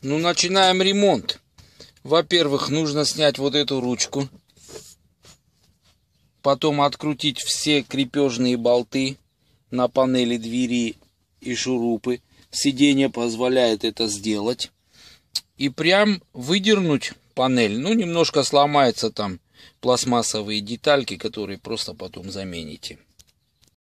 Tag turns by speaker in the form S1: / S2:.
S1: Ну, начинаем ремонт. Во-первых, нужно снять вот эту ручку. Потом открутить все крепежные болты на панели двери и шурупы. Сиденье позволяет это сделать. И прям выдернуть панель. Ну, немножко сломается там пластмассовые детальки, которые просто потом замените.